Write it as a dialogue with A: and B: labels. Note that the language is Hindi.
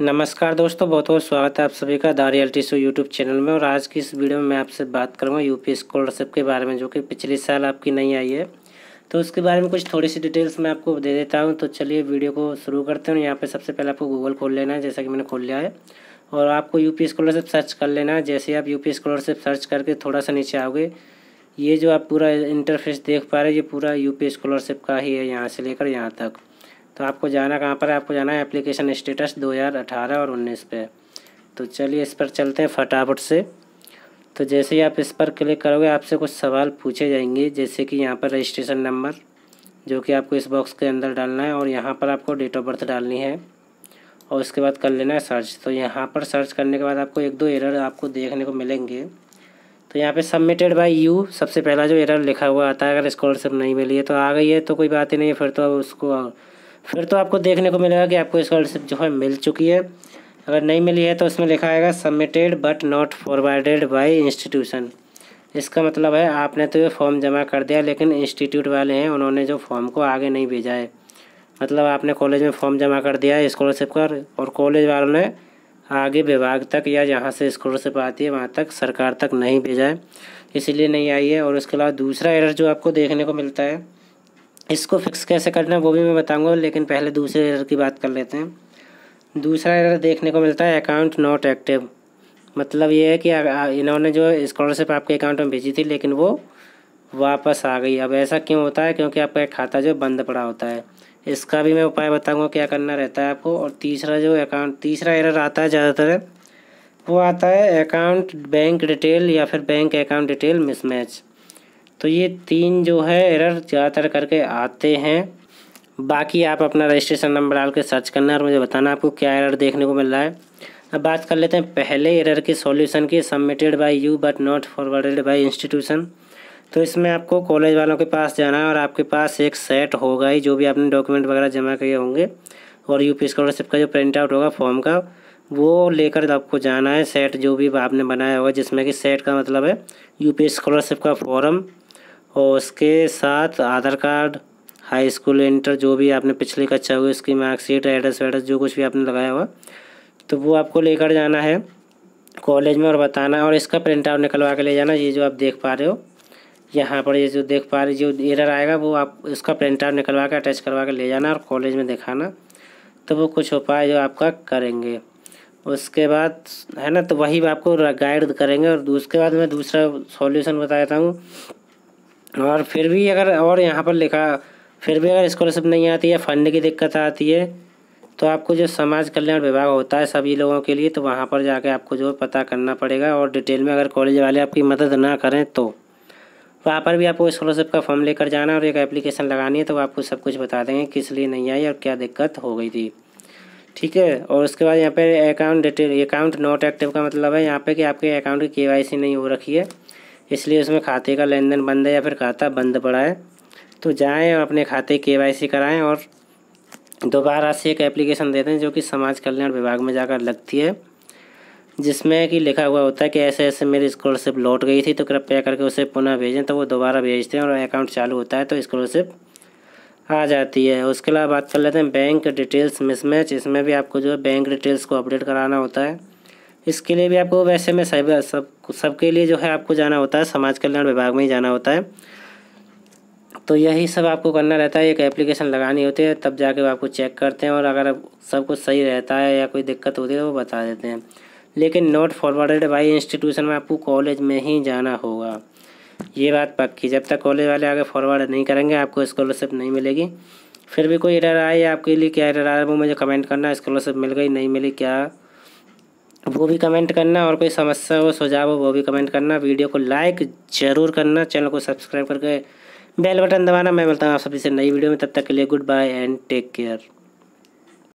A: नमस्कार दोस्तों बहुत बहुत स्वागत है आप सभी का दारी एल टी सो यूट्यूब चैनल में और आज की इस वीडियो में मैं आपसे बात करूँगा यूपी स्कॉलरशिप के बारे में जो कि पिछले साल आपकी नहीं आई है तो उसके बारे में कुछ थोड़ी सी डिटेल्स मैं आपको दे देता हूँ तो चलिए वीडियो को शुरू करते हैं यहाँ पर सबसे पहले आपको गूगल खोल लेना है जैसा कि मैंने खोल लिया है और आपको यू स्कॉलरशिप सर्च कर लेना है जैसे आप यू स्कॉलरशिप सर्च करके थोड़ा सा नीचे आओगे ये जो आप पूरा इंटरफेस देख पा रहे हैं ये पूरा यू स्कॉलरशिप का ही है यहाँ से लेकर यहाँ तक तो आपको जाना कहाँ पर है आपको जाना है एप्लीकेशन स्टेटस 2018 और 19 पे तो चलिए इस पर चलते हैं फटाफट से तो जैसे ही आप इस पर क्लिक करोगे आपसे कुछ सवाल पूछे जाएंगे जैसे कि यहाँ पर रजिस्ट्रेशन नंबर जो कि आपको इस बॉक्स के अंदर डालना है और यहाँ पर आपको डेट ऑफ बर्थ डालनी है और उसके बाद कर लेना है सर्च तो यहाँ पर सर्च करने के बाद आपको एक दो एरर आपको देखने को मिलेंगे तो यहाँ पे सबमिटेड बाय यू सबसे पहला जो एरर लिखा हुआ आता है अगर स्कॉलरशिप नहीं मिली है तो आ गई है तो कोई बात ही नहीं है फिर तो उसको फिर तो आपको देखने को मिलेगा कि आपको स्कॉलरशिप जो है मिल चुकी है अगर नहीं मिली है तो उसमें लिखा आएगा submitted but not forwarded by institution इसका मतलब है आपने तो ये फॉर्म जमा कर दिया लेकिन इंस्टीट्यूट वाले हैं उन्होंने जो फॉर्म को आगे नहीं भेजा है मतलब आपने कॉलेज में फॉर्म जमा कर दिया है स्कॉलरशिप का और कॉलेज वालों ने आगे विभाग तक या जहाँ से स्कॉलरशिप आती है वहाँ तक सरकार तक नहीं भेजा है इसीलिए नहीं आई है और उसके अलावा दूसरा एरर जो आपको देखने को मिलता है इसको फिक्स कैसे करना है वो भी मैं बताऊंगा लेकिन पहले दूसरे एरर की बात कर लेते हैं दूसरा एरर देखने को मिलता है अकाउंट नॉट एक्टिव मतलब ये है कि इन्होंने जो स्कॉलरशिप आपके अकाउंट में भेजी थी लेकिन वो वापस आ गई अब ऐसा क्यों होता है क्योंकि आपका एक खाता जो बंद पड़ा होता है इसका भी मैं उपाय बताऊंगा क्या करना रहता है आपको और तीसरा जो अकाउंट तीसरा एरर आता है ज़्यादातर वो आता है अकाउंट बैंक डिटेल या फिर बैंक अकाउंट डिटेल मिसमैच तो ये तीन जो है एरर ज़्यादातर करके आते हैं बाकी आप अपना रजिस्ट्रेशन नंबर डाल के सर्च करना और मुझे बताना आपको क्या एरर देखने को मिल रहा है अब बात कर लेते हैं पहले एरर के सॉल्यूशन की submitted by you but not forwarded by institution तो इसमें आपको कॉलेज वालों के पास जाना है और आपके पास एक सेट होगा ही जो भी आपने डॉक्यूमेंट वगैरह जमा किए होंगे और यू पी स्कॉलरशिप का जो प्रिंट आउट होगा फॉर्म का वो लेकर आपको जाना है सेट जो भी आपने बनाया होगा जिसमें कि सेट का मतलब है यू पी स्कॉलरशिप का फॉर्म और उसके साथ Aadhaar card high school inter जो भी आपने पिछली कक्षा हुई उसकी मार्कशीट एड्रेस वेड्रेस जो कुछ भी आपने लगाया हुआ तो वो आपको लेकर जाना है कॉलेज में और बताना और इसका प्रिंट आउट निकलवा के ले जाना ये जो आप देख पा रहे हो यहाँ पर ये जो देख पा रहे जो एरर आएगा वो आप उसका प्रिंट आउट निकलवा के अटैच करवा के ले जाना और कॉलेज में दिखाना तो वो कुछ उपाय जो आपका करेंगे उसके बाद है ना तो वही आपको गाइड करेंगे और उसके बाद मैं दूसरा सॉल्यूशन देता हूँ और फिर भी अगर और यहाँ पर लिखा फिर भी अगर स्कॉलरशिप नहीं आती है फंड की दिक्कत आती है तो आपको जो समाज कल्याण विभाग होता है सभी लोगों के लिए तो वहाँ पर जाके आपको जो पता करना पड़ेगा और डिटेल में अगर कॉलेज वाले आपकी मदद ना करें तो वहाँ पर भी आपको स्कॉलरशिप का फॉर्म लेकर जाना और एक एप्लीकेशन लगानी है तो आपको सब कुछ बता देंगे किस लिए नहीं आई और क्या दिक्कत हो गई थी ठीक है और उसके बाद यहाँ पर account detail account not active का मतलब है यहाँ पर कि आपके अकाउंट की के नहीं हो रखी है इसलिए उसमें खाते का लेन देन बंद है या फिर खाता बंद पड़ा है तो जाएँ और अपने खाते के वाई कराएँ और दोबारा से एक एप्लीकेशन देते हैं जो कि समाज कल्याण विभाग में जाकर लगती है जिसमें कि लिखा हुआ होता है कि ऐसे ऐसे मेरी स्कॉलरशिप लौट गई थी तो कृपया करके उसे पुनः भेजें तो वो दोबारा भेजते हैं और अकाउंट चालू होता है तो स्कॉलरशिप आ जाती है उसके अलावा बात कर लेते हैं बैंक डिटेल्स मिसमैच इसमें भी आपको जो है बैंक डिटेल्स को अपडेट कराना होता है इसके लिए भी आपको वैसे में सब सब सबके लिए जो है आपको जाना होता है समाज कल्याण विभाग में ही जाना होता है तो यही सब आपको करना रहता है एक एप्लीकेशन लगानी होती है तब जाके वो आपको चेक करते हैं और अगर सब कुछ सही रहता है या कोई दिक्कत होती है तो वो बता देते हैं लेकिन नोट फॉरवर्डेड बाई इंस्टीट्यूशन में आपको कॉलेज में ही जाना होगा ये बात पक्की जब तक कॉलेज वाले आगे फॉरवर्ड नहीं करेंगे आपको स्कॉलरशिप नहीं मिलेगी फिर भी कोई एरर आए आपके लिए क्या एरर आया वो मुझे कमेंट करना स्कॉलरशिप मिल गई नहीं मिली क्या वो भी कमेंट करना और कोई समस्या हो सुझाव हो वो भी कमेंट करना वीडियो को लाइक ज़रूर करना चैनल को सब्सक्राइब करके बेल बटन दबाना मैं मिलता हूँ आप सभी से नई वीडियो में तब तक के लिए goodbye and take care